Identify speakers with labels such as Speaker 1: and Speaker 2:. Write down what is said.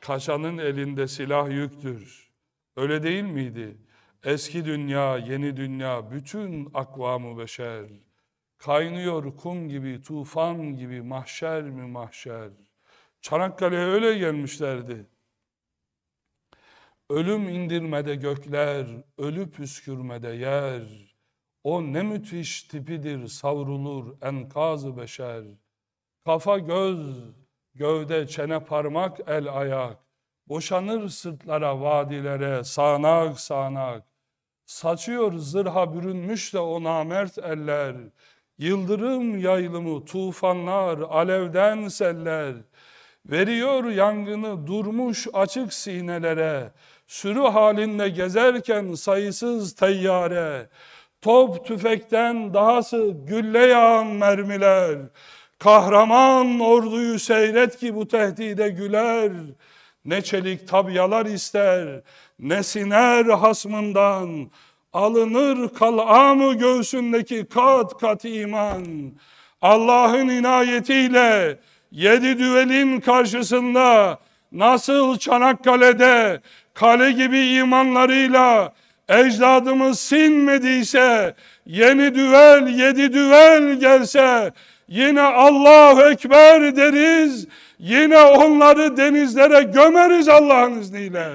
Speaker 1: kaçanın elinde silah yüktür. Öyle değil miydi? Eski dünya, yeni dünya, bütün akvamı beşer. Kaynıyor kum gibi, tufan gibi, mahşer mi mahşer. Çanakkale'ye öyle gelmişlerdi. Ölüm indirmede gökler, ölü püskürmede yer. O ne müthiş tipidir, savrulur enkazı beşer. Kafa göz, Gövde, çene, parmak, el, ayak. Boşanır sırtlara, vadilere, sağanak sağanak. Saçıyor zırha bürünmüş de o namert eller. Yıldırım yaylımı, tufanlar, alevden seller. Veriyor yangını durmuş açık sinelere. Sürü halinde gezerken sayısız teyyare. Top tüfekten daha dahası gülle yağan mermiler. Kahraman orduyu seyret ki bu tehdide güler. Ne çelik tabyalar ister, ne siner hasmından. Alınır kalamı göğsündeki kat kat iman. Allah'ın inayetiyle yedi düvelin karşısında nasıl Çanakkale'de kale gibi imanlarıyla ecdadımız sinmediyse yeni düvel yedi düvel gelse Yine Allahu Ekber deriz. Yine onları denizlere gömeriz Allah'ın izniyle.